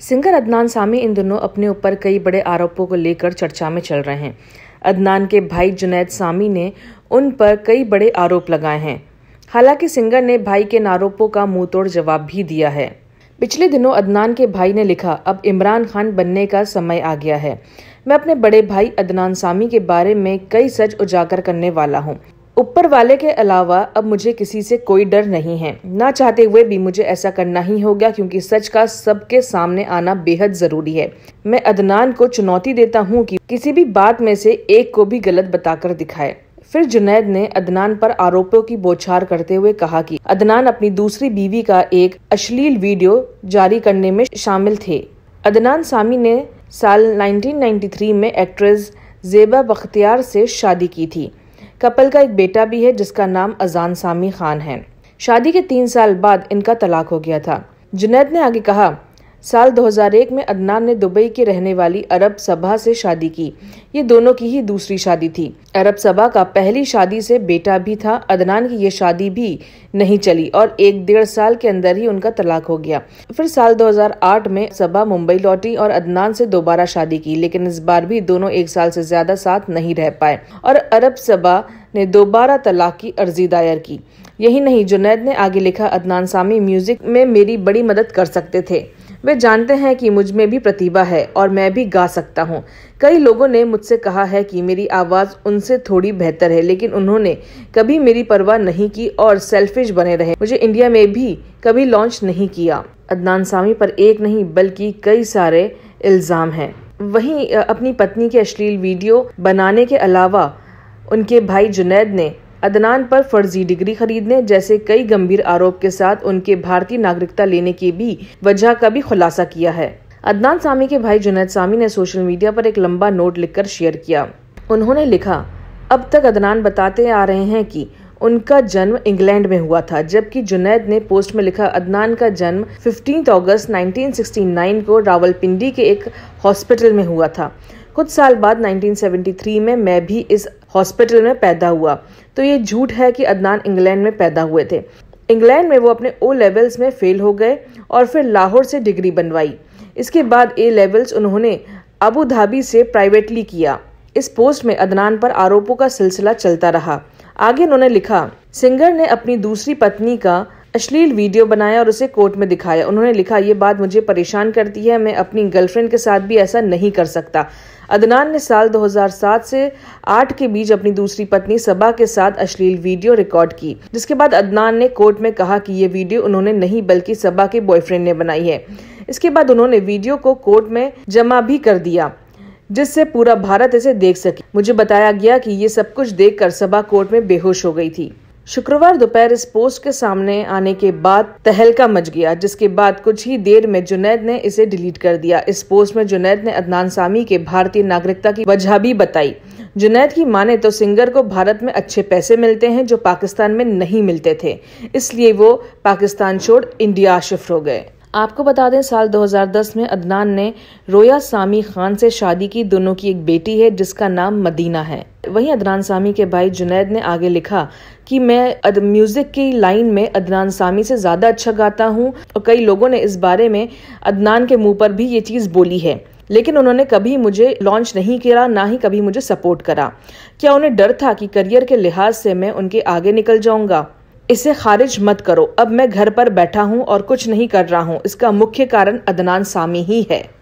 singer Adnan सामी इन दोनों अपने ऊपर कई बड़े आरोपों को लेकर चर्चा में चल रहे हैं अदनान के भाई जुनैद सामी ने उन पर कई बड़े आरोप लगाए हैं हालांकि सिंगर ने भाई के इन आरोपों का मुंहतोड़ जवाब भी दिया है पिछले दिनों अदनान के भाई ने लिखा अब इमरान खान बनने का समय आ गया है मैं अपने बड़े भाई अदनान सामी के बारे में कई सच उजागर करने वाला हूँ ऊपर वाले के अलावा अब मुझे किसी से कोई डर नहीं है ना चाहते हुए भी मुझे ऐसा करना ही होगा क्योंकि सच का सबके सामने आना बेहद ज़रूरी है मैं अदनान को चुनौती देता हूँ कि किसी भी बात में से एक को भी गलत बताकर दिखाए फिर जुनैद ने अदनान पर आरोपों की बोछार करते हुए कहा कि अदनान अपनी दूसरी बीवी का एक अश्लील वीडियो जारी करने में शामिल थे अदनान सामी ने साल 1993 में एक्ट्रेस जेबा बख्तियार से शादी की थी कपल का एक बेटा भी है जिसका नाम अजान सामी खान है शादी के तीन साल बाद इनका तलाक हो गया था जुनैद ने आगे कहा साल 2001 में अदनान ने दुबई की रहने वाली अरब सभा से शादी की ये दोनों की ही दूसरी शादी थी अरब सभा का पहली शादी से बेटा भी था अदनान की ये शादी भी नहीं चली और एक डेढ़ साल के अंदर ही उनका तलाक हो गया फिर साल 2008 में सभा मुंबई लौटी और अदनान से दोबारा शादी की लेकिन इस बार भी दोनों एक साल से ज्यादा साथ नहीं रह पाए और अरब सभा ने दोबारा तलाक की अर्जी दायर की यही नहीं जुनैद ने आगे लिखा अदनान सामी म्यूजिक में मेरी बड़ी मदद कर सकते थे वे जानते हैं कि मुझ में भी प्रतिभा है और मैं भी गा सकता हूँ कई लोगों ने मुझसे कहा है कि मेरी आवाज़ उनसे थोड़ी बेहतर है लेकिन उन्होंने कभी मेरी परवाह नहीं की और सेल्फिश बने रहे मुझे इंडिया में भी कभी लॉन्च नहीं किया अदनान सामी पर एक नहीं बल्कि कई सारे इल्ज़ाम हैं वहीं अपनी पत्नी के अश्लील वीडियो बनाने के अलावा उनके भाई जुनैद ने अदनान पर फर्जी डिग्री खरीदने जैसे कई गंभीर आरोप के साथ उनके भारतीय नागरिकता लेने की भी वजह का भी खुलासा किया है अदनान सामी के भाई जुनैद सामी ने सोशल मीडिया पर एक लंबा नोट लिखकर शेयर किया उन्होंने लिखा अब तक अदनान बताते आ रहे हैं कि उनका जन्म इंग्लैंड में हुआ था जबकि जुनैद ने पोस्ट में लिखा अदनान का जन्म 15 अगस्त 1969 को रावलपिंडी के एक हॉस्पिटल में हुआ था कुछ साल बाद 1973 में मैं भी इस हॉस्पिटल में पैदा हुआ तो ये झूठ है कि अदनान इंग्लैंड में पैदा हुए थे इंग्लैंड में वो अपने ओ लेवल्स में फेल हो गए और फिर लाहौर से डिग्री बनवाई इसके बाद ए लेवल्स उन्होंने अबू धाबी से प्राइवेटली किया इस पोस्ट में अदनान पर आरोपों का सिलसिला चलता रहा आगे उन्होंने लिखा सिंगर ने अपनी दूसरी पत्नी का अश्लील वीडियो बनाया और उसे कोर्ट में दिखाया उन्होंने लिखा ये बात मुझे परेशान करती है मैं अपनी गर्लफ्रेंड के साथ भी ऐसा नहीं कर सकता अदनान ने साल 2007 से 8 के बीच अपनी दूसरी पत्नी सबा के साथ अश्लील वीडियो रिकॉर्ड की जिसके बाद अदनान ने कोर्ट में कहा कि ये वीडियो उन्होंने नहीं बल्कि सबा के बॉयफ्रेंड ने बनाई है इसके बाद उन्होंने वीडियो को कोर्ट में जमा भी कर दिया जिससे पूरा भारत इसे देख सके मुझे बताया गया कि ये सब कुछ देखकर सबा कोर्ट में बेहोश हो गई थी शुक्रवार दोपहर इस पोस्ट के सामने आने के बाद तहलका मच गया जिसके बाद कुछ ही देर में जुनैद ने इसे डिलीट कर दिया इस पोस्ट में जुनैद ने अदनान सामी के भारतीय नागरिकता की वजह भी बताई जुनैद की माने तो सिंगर को भारत में अच्छे पैसे मिलते हैं जो पाकिस्तान में नहीं मिलते थे इसलिए वो पाकिस्तान छोड़ इंडिया शिफ्ट हो गए आपको बता दें साल 2010 में अदनान ने रोया सामी खान से शादी की दोनों की एक बेटी है जिसका नाम मदीना है वहीं अदनान सामी के भाई जुनैद ने आगे लिखा कि मैं म्यूजिक की लाइन में अदनान सामी से ज्यादा अच्छा गाता हूँ और कई लोगों ने इस बारे में अदनान के मुंह पर भी ये चीज बोली है लेकिन उन्होंने कभी मुझे लॉन्च नहीं किया ना ही कभी मुझे सपोर्ट करा क्या उन्हें डर था कि करियर के लिहाज से मैं उनके आगे निकल जाऊंगा इसे खारिज मत करो अब मैं घर पर बैठा हूँ और कुछ नहीं कर रहा हूँ इसका मुख्य कारण अदनान सामी ही है